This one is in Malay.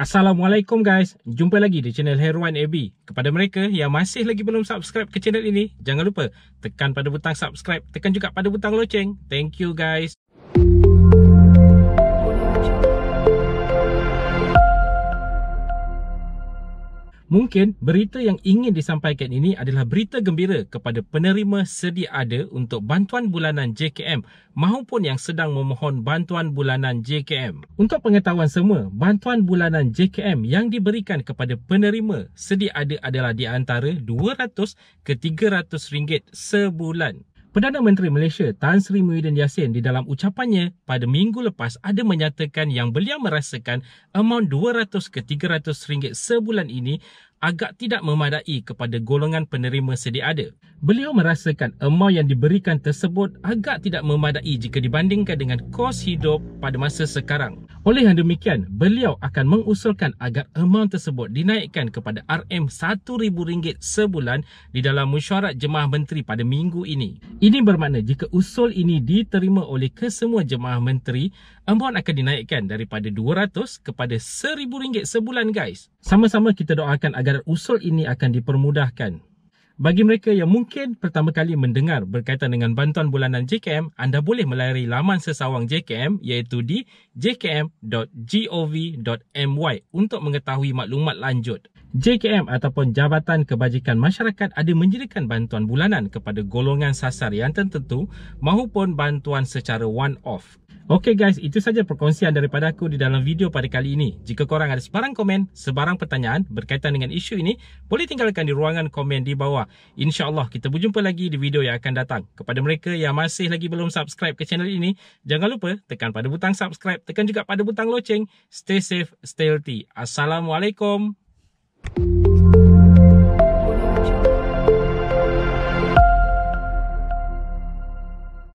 Assalamualaikum guys. Jumpa lagi di channel Herwan AB. Kepada mereka yang masih lagi belum subscribe ke channel ini, jangan lupa tekan pada butang subscribe, tekan juga pada butang loceng. Thank you guys. Mungkin berita yang ingin disampaikan ini adalah berita gembira kepada penerima sedia ada untuk bantuan bulanan JKM maupun yang sedang memohon bantuan bulanan JKM. Untuk pengetahuan semua, bantuan bulanan JKM yang diberikan kepada penerima sedia ada adalah di antara 200 ke 300 ringgit sebulan. Perdana Menteri Malaysia Tan Sri Muhyiddin Yassin di dalam ucapannya pada minggu lepas ada menyatakan yang beliau merasakan amount 200 ke 300 ringgit sebulan ini agak tidak memadai kepada golongan penerima sedia ada. Beliau merasakan amount yang diberikan tersebut agak tidak memadai jika dibandingkan dengan kos hidup pada masa sekarang. Oleh yang demikian, beliau akan mengusulkan agar amount tersebut dinaikkan kepada RM1,000 sebulan di dalam mesyuarat jemaah menteri pada minggu ini. Ini bermakna jika usul ini diterima oleh kesemua jemaah menteri, amount akan dinaikkan daripada RM200 kepada RM1,000 sebulan guys. Sama-sama kita doakan agar usul ini akan dipermudahkan. Bagi mereka yang mungkin pertama kali mendengar berkaitan dengan bantuan bulanan JKM, anda boleh melayari laman sesawang JKM iaitu di jkm.gov.my untuk mengetahui maklumat lanjut. JKM ataupun Jabatan Kebajikan Masyarakat ada menjadikan bantuan bulanan kepada golongan sasar yang tertentu maupun bantuan secara one-off. Okay guys, itu saja perkongsian daripada aku di dalam video pada kali ini. Jika korang ada sebarang komen, sebarang pertanyaan berkaitan dengan isu ini, boleh tinggalkan di ruangan komen di bawah. InsyaAllah kita berjumpa lagi di video yang akan datang. Kepada mereka yang masih lagi belum subscribe ke channel ini, jangan lupa tekan pada butang subscribe, tekan juga pada butang loceng. Stay safe, stay healthy. Assalamualaikum. Thank you.